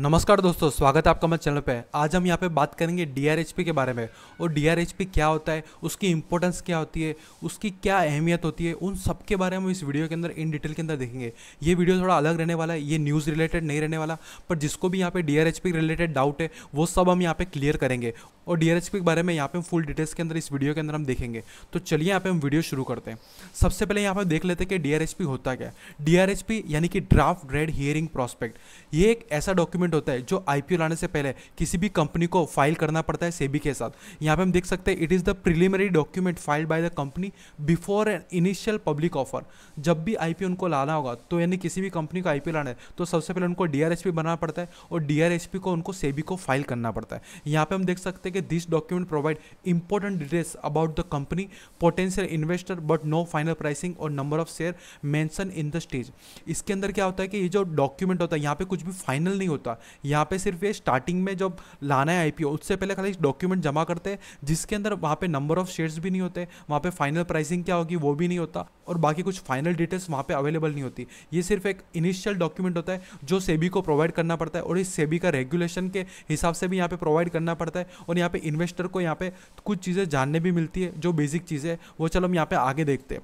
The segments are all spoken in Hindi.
नमस्कार दोस्तों स्वागत है आपका हमारे चैनल पे आज हम यहाँ पे बात करेंगे डी के बारे में और डी क्या होता है उसकी इंपॉर्टेंस क्या होती है उसकी क्या अहमियत होती है उन सब के बारे में हम इस वीडियो के अंदर इन डिटेल के अंदर देखेंगे ये वीडियो थोड़ा अलग रहने वाला है ये न्यूज़ रिलेटेड नहीं रहने वाला पर जिसको भी यहाँ पे डी रिलेटेड डाउट है वो सब हम यहाँ पर क्लियर करेंगे और डी के बारे में यहाँ पर हम फुल डिटेल्स के अंदर इस वीडियो के अंदर हम देखेंगे तो चलिए यहाँ पे हम वीडियो शुरू करते हैं सबसे पहले यहाँ पे देख लेते हैं कि डी होता क्या है डी यानी कि ड्राफ्ट रेड हियरिंग प्रॉस्पेक्ट ये एक ऐसा डॉक्यूमेंट डॉक्यूमेंट होता है जो आईपीओ लाने से पहले किसी भी कंपनी को फाइल करना पड़ता है सेबी के साथ यहाँ पे हम देख सकते हैं it is the preliminary document filed by the company before an initial public offer जब भी आई उनको लाना होगा तो यानी किसी भी कंपनी को आई लाना है तो सबसे पहले उनको डी बनाना पड़ता है और डी को उनको सेबी को फाइल करना पड़ता है यहाँ पर हम देख सकते हैं कि this document provide important details about the company potential investor but no final pricing और number of share mention in the stage इसके अंदर क्या होता है कि ये जो डॉक्यूमेंट होता है यहाँ पे कुछ भी फाइनल नहीं होता यहाँ पे सिर्फ ये स्टार्टिंग में जब लाना है आईपीओ उससे पहले खाली डॉक्यूमेंट जमा करते हैं जिसके अंदर वहाँ पे नंबर ऑफ शेयर्स भी नहीं होते वहाँ पे फाइनल प्राइसिंग क्या होगी वो भी नहीं होता और बाकी कुछ फाइनल डिटेल्स वहाँ पे अवेलेबल नहीं होती ये सिर्फ एक इनिशियल डॉक्यूमेंट होता है जो सेबी को प्रोवाइड करना पड़ता है और इस सेबी का रेगुलेशन के हिसाब से भी यहाँ पे प्रोवाइड करना पड़ता है और यहाँ पे इन्वेस्टर को यहाँ पे कुछ चीज़ें जानने भी मिलती है जो बेसिक चीज़ें वो चलो हम यहाँ पे आगे देखते हैं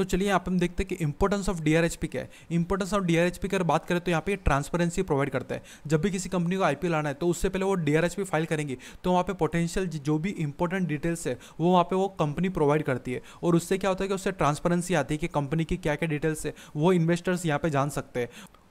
तो चलिए आप हम देखते हैं कि इंपॉर्टेंस ऑफ डी क्या है इंपॉर्टेंस ऑफ डी अगर बात करें तो यहाँ पे ट्रांसपेरेंसी प्रोवाइड करता है जब भी किसी कंपनी को आईपीएल आना है तो उससे पहले वो डी फाइल करेंगी तो वहाँ पे पोटेंशियल जो भी इंपॉर्टेंट डिटेल्स है वो वहाँ पे वो कंपनी प्रोवाइड करती है और उससे क्या होता है कि उससे ट्रांसपेरेंसी आती है कि कंपनी की क्या क्या डिटेल्स है वो इन्वेस्टर्स यहाँ पे जान सकते हैं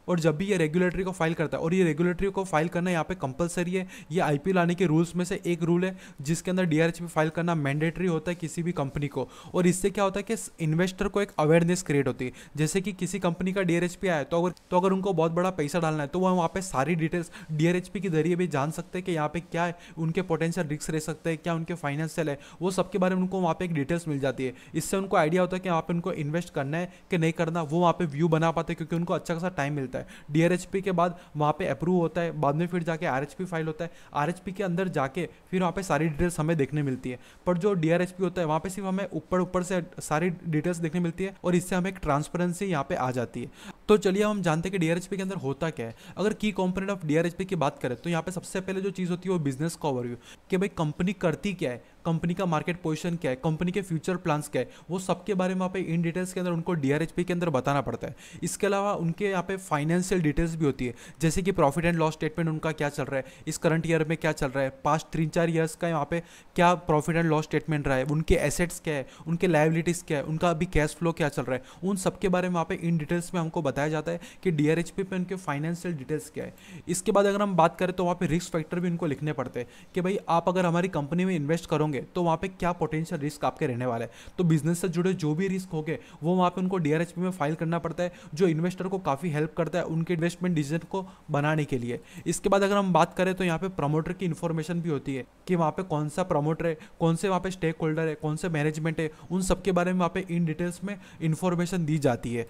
और जब भी ये रेगुलेटरी को फाइल करता है और ये रेगुलेटरी को फाइल करना यहाँ पे कंपलसरी है ये आई लाने के रूल्स में से एक रूल है जिसके अंदर डी फाइल करना मैंडेटरी होता है किसी भी कंपनी को और इससे क्या होता है कि इन्वेस्टर को एक अवेयरनेस क्रिएट होती है जैसे कि किसी कंपनी का डी आया तो अगर तो अगर उनको बहुत बड़ा पैसा डालना है तो वह वहाँ पर सारी डिटेल्स डी के जरिए भी जान सकते हैं कि यहाँ पे क्या है उनके पोटेंशियल रिस्क रह सकते हैं क्या उनके फाइनेंशियल है वो सबके बारे में उनको वहाँ पर एक डिटेल्स मिल जाती है इससे उनको आइडिया होता है कि वहाँ पर उनको इन्वेस्ट करना है कि नहीं करना वो वहाँ पे व्यू बना पाते क्योंकि उनको अच्छा खासा टाइम मिलता है होता है डी के बाद वहाँ पे अप्रूव होता है बाद में फिर जाके आर फाइल होता है आर के अंदर जाके फिर वहाँ पर सारी डिटेल्स हमें देखने मिलती है पर जो डी होता है वहाँ पर सिर्फ हमें ऊपर ऊपर से सारी डिटेल्स देखने मिलती है और इससे हमें एक ट्रांसपेरेंसी यहाँ पे आ जाती है तो चलिए हम जानते हैं कि डी के अंदर होता क्या है अगर की कॉम्पोनेंट ऑफ डी की बात करें तो यहाँ पे सबसे पहले जो चीज़ होती है वो बिजनेस का ओवरव्यू कि भाई कंपनी करती क्या है कंपनी का मार्केट पोजिशन क्या है कंपनी के फ्यूचर प्लान्स क्या है वो सबके बारे में वहाँ पे इन डिटेल्स के अंदर उनको डी के अंदर बताना पड़ता है इसके अलावा उनके यहाँ पे फाइनेंशियल डिटेल्स भी होती है जैसे कि प्रॉफिट एंड लॉस स्टेटमेंट उनका क्या चल रहा है इस करंट ईयर में क्या चल रहा है पास्ट तीन चार ईयर्स का यहाँ पे क्या प्रॉफिट एंड लॉस स्टेटमेंट रहा है उनके एसेट्स क्या है उनके लाइबिलिटीज़ क्या है उनका अभी कैश फ्लो क्या चल रहा है उन सब के बारे में वहाँ पे इन डिटेल्स में हमको बताया जाता है कि डी आर एच पी पे उनके फाइनेंशियल डिटेल्स क्या है इसके बाद अगर हम बात करें तो वहाँ पे रिस्क फैक्टर भी उनको लिखने पड़ते हैं कि भाई आप अगर हमारी कंपनी में इन्वेस्ट करोगे करोगे तो वहाँ पे क्या पोटेंशियल रिस्क आपके रहने वाले हैं तो बिजनेस से जुड़े जो भी रिस्क होंगे वो वहाँ पे उनको डीआरएचपी में फाइल करना पड़ता है जो इन्वेस्टर को काफ़ी हेल्प करता है उनके इन्वेस्टमेंट डिसीजन को बनाने के लिए इसके बाद अगर हम बात करें तो यहाँ पे प्रमोटर की इन्फॉर्मेशन भी होती है कि वहाँ पे कौन सा प्रमोटर है कौन से वहाँ पे स्टेक होल्डर है कौन से मैनेजमेंट है उन सब के बारे में वहाँ पे इन डिटेल्स में इन्फॉर्मेशन दी जाती है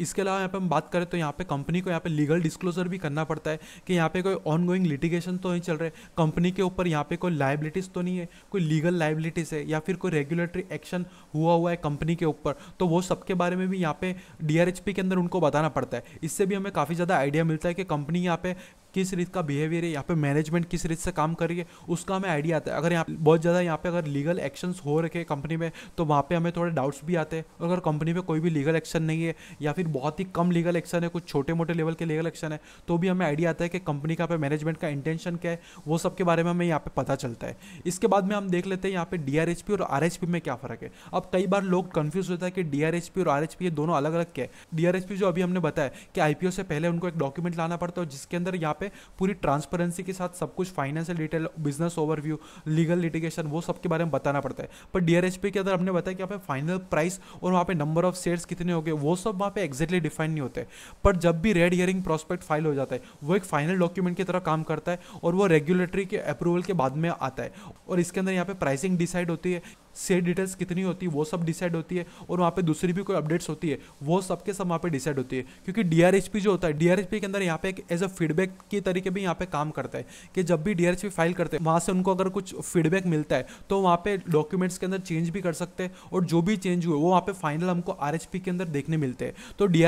इसके अलावा यहाँ पे हम बात करें तो यहाँ पे कंपनी को यहाँ पे लीगल डिस्क्लोजर भी करना पड़ता है कि यहाँ पे कोई ऑनगोइंग लिटिगेशन तो नहीं चल रहे कंपनी के ऊपर यहाँ पे कोई लाइबिलिटीज़ तो नहीं है कोई लीगल लाइबिलिटीज़ है या फिर कोई रेगुलेटरी एक्शन हुआ हुआ है कंपनी के ऊपर तो वो सबके बारे में भी यहाँ पे डी के अंदर उनको बताना पड़ता है इससे भी हमें काफ़ी ज़्यादा आइडिया मिलता है कि कंपनी यहाँ पे किस रीत का बिहेवियर है यहाँ पे मैनेजमेंट किस रीत से काम कर रही है उसका हमें आइडिया आता है अगर यहाँ बहुत ज़्यादा यहाँ पे अगर लीगल एक्शन हो रखे कंपनी में तो वहाँ पे हमें थोड़े डाउट्स भी आते हैं और अगर कंपनी में कोई भी लीगल एक्शन नहीं है या फिर बहुत ही कम लीगल एक्शन है कुछ छोटे मोटे लेवल के लीगल एक्शन है तो भी हमें आइडिया आता है कि कंपनी का पे मैनेजमेंट का इंटेंशन क्या है वो सब के बारे में हमें यहाँ पे पता चलता है इसके बाद में हम देख लेते हैं यहाँ पे डी और आर में क्या फ़र्क है अब कई बार लोग कन्फ्यूज होता है कि डी और आर ये दोनों अलग अलग क्या है डी जो अभी हमने बताया कि आई से पहले उनको एक डॉक्यूमेंट लाना पड़ता है जिसके अंदर यहाँ पे पे पूरी ट्रांसपेरेंसी के साथ सब कुछ financial detail business overview legal litigation वो सब के बारे में बताना पड़ता है पर डी के अंदर हमने बताया कि यहाँ पे फाइनल प्राइस और वहाँ पे नंबर ऑफ शेयर्स कितने हो गए वो सब वहाँ पे एक्जैक्टली डिफाइन नहीं होते पर जब भी रेड हियरिंग प्रोस्पेक्ट फाइल हो जाता है वो एक फाइनल डॉक्यूमेंट की तरह काम करता है और वो रेगुलेटरी के अप्रूवल के बाद में आता है और इसके अंदर यहाँ पे प्राइसिंग डिसाइड होती है सेट डिटेल्स कितनी होती है वो सब डिसाइड होती है और वहाँ पे दूसरी भी कोई अपडेट्स होती है वो सब के सब वहाँ पे डिसाइड होती है क्योंकि डी जो होता है डी के अंदर यहाँ पे एक एज अ फीडबैक के तरीके भी यहाँ पे काम करता है कि जब भी डी फाइल करते हैं वहाँ से उनको अगर कुछ फीडबैक मिलता है तो वहाँ पे डॉक्यूमेंट्स के अंदर चेंज भी कर सकते हैं और जो भी चेंज हुए वो वहाँ पे फाइनल हमको आर के अंदर देखने मिलते हैं तो डी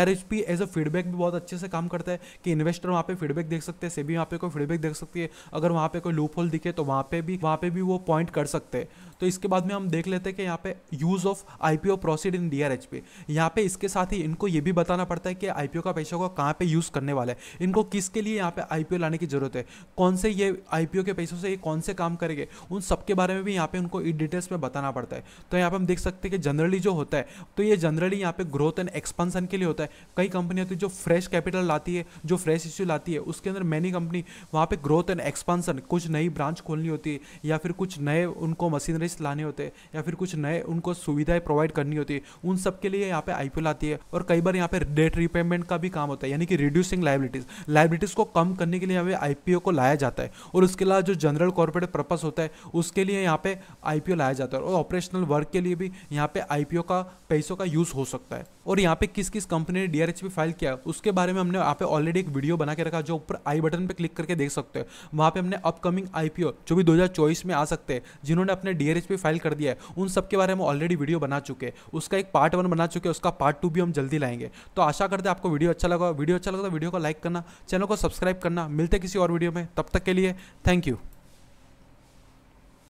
एज अ फीडबैक भी बहुत अच्छे से काम करता है कि इन्वेस्टर वहाँ पे फीडबैक देख सकते हैं सेबी वहाँ पे कोई फीडबैक देख सकती है अगर वहाँ पे कोई लूप होल दिखे तो वहाँ पे भी वहाँ पे भी वो पॉइंट कर सकते हैं तो इसके बाद में हम देख लेते हैं कि यहाँ पे use of I P O proceed in D R H P यहाँ पे इसके साथ ही इनको ये भी बताना पड़ता है कि आई पी ओ का पैसा को कहाँ पे यूज़ करने वाला है इनको किसके लिए यहाँ पे आई पी ओ लाने की ज़रूरत है कौन से ये आई पी ओ के पैसों से ये कौन से काम करेंगे उन सब के बारे में भी यहाँ पे उनको इन डिटेल्स में बताना पड़ता है तो यहाँ पर हम देख सकते हैं कि जनरली जो होता है तो ये जनरली यहाँ पे ग्रोथ एंड एक्सपेंशन के लिए होता है कई कंपनी होती है जो फ्रेश कैपिटल लाती है जो फ्रेश इश्यू लाती है उसके अंदर मैनी कंपनी वहाँ पे ग्रोथ एंड एक्सपेंशन कुछ नई ब्रांच खोलनी होती है या फिर कुछ नए उनको मशीनरी टूरिस्ट लाने होते या फिर कुछ नए उनको सुविधाएं प्रोवाइड करनी होती है उन सब के लिए यहाँ पे आई आती है और कई बार यहाँ पे डेट रिपेमेंट का भी काम होता है यानी कि रिड्यूसिंग लाइबिलिटीज़ लाइबिलिटीज़ को कम करने के लिए यहाँ पे आई को लाया जाता है और उसके अलावा जो जनरल कॉर्पोरेट पर्पज़ होता है उसके लिए यहाँ पे आई लाया जाता है और ऑपरेशनल वर्क के लिए भी यहाँ पे आई का पैसों का यूज़ हो सकता है और यहाँ पे किस किस कंपनी ने डी पे फाइल किया उसके बारे में हमने यहाँ पे ऑलरेडी एक वीडियो बना के रखा जो ऊपर आई बटन पर क्लिक करके देख सकते हो वहाँ पे हमने अपकमिंग आई जो भी दो में आ सकते हैं जिन्होंने अपने डी पे फाइल कर दिया है उन सबके बारे में ऑलरेडी वीडियो बना चुके हैं उसका एक पार्ट वन बना चुके उसका पार्ट टू भी हम जल्दी लाएंगे तो आशा करते आपको वीडियो अच्छा लगा वीडियो अच्छा लगा तो वीडियो को लाइक करना चैनल को सब्सक्राइब करना मिलते किसी और वीडियो में तब तक के लिए थैंक यू